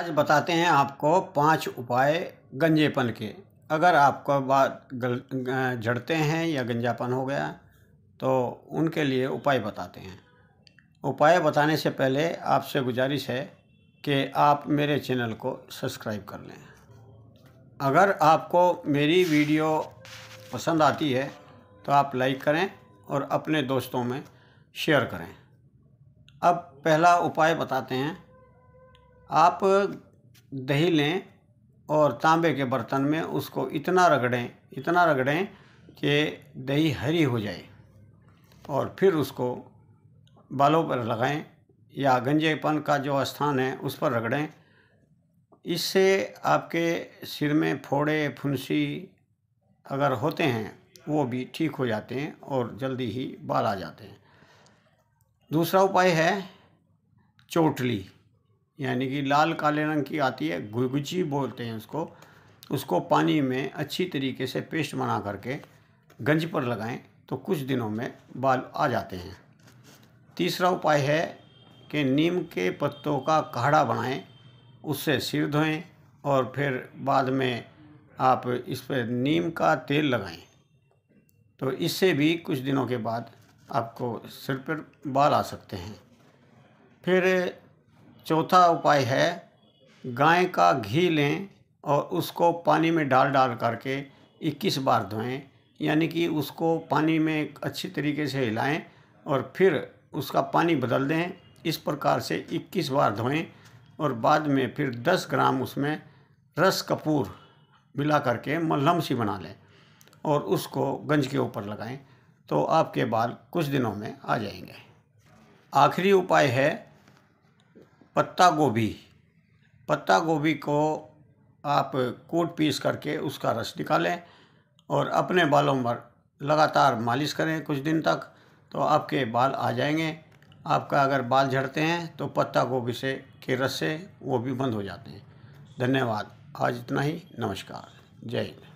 आज बताते हैं आपको पांच उपाय गंजेपन के अगर आपको बात गल झड़ते हैं या गंजापन हो गया तो उनके लिए उपाय बताते हैं उपाय बताने से पहले आपसे गुजारिश है कि आप मेरे चैनल को सब्सक्राइब कर लें अगर आपको मेरी वीडियो पसंद आती है तो आप लाइक करें और अपने दोस्तों में शेयर करें अब पहला उपाय बताते हैं आप दही लें और तांबे के बर्तन में उसको इतना रगड़ें इतना रगड़ें कि दही हरी हो जाए और फिर उसको बालों पर लगाएं या गंजेपन का जो स्थान है उस पर रगड़ें इससे आपके सिर में फोड़े फुंसी अगर होते हैं वो भी ठीक हो जाते हैं और जल्दी ही बाल आ जाते हैं दूसरा उपाय है चोटली यानी कि लाल काले रंग की आती है गुगुची बोलते हैं उसको उसको पानी में अच्छी तरीके से पेस्ट बना करके गंज पर लगाएं तो कुछ दिनों में बाल आ जाते हैं तीसरा उपाय है कि नीम के पत्तों का काढ़ा बनाएं उससे सिर धोएं और फिर बाद में आप इस पर नीम का तेल लगाएं तो इससे भी कुछ दिनों के बाद आपको सिर पर बाल आ सकते हैं फिर चौथा उपाय है गाय का घी लें और उसको पानी में डाल डाल करके इक्कीस बार धोएं यानी कि उसको पानी में अच्छी तरीके से हिलाएं और फिर उसका पानी बदल दें इस प्रकार से 21 बार धोएं और बाद में फिर 10 ग्राम उसमें रस कपूर मिला करके मल्हम सी बना लें और उसको गंज के ऊपर लगाएं तो आपके बाल कुछ दिनों में आ जाएंगे आखिरी उपाय है पत्ता गोभी पत्ता गोभी को आप कोट पीस करके उसका रस निकालें और अपने बालों पर लगातार मालिश करें कुछ दिन तक तो आपके बाल आ जाएंगे आपका अगर बाल झड़ते हैं तो पत्ता गोभी से के रस से वो भी बंद हो जाते हैं धन्यवाद आज इतना ही नमस्कार जय हिंद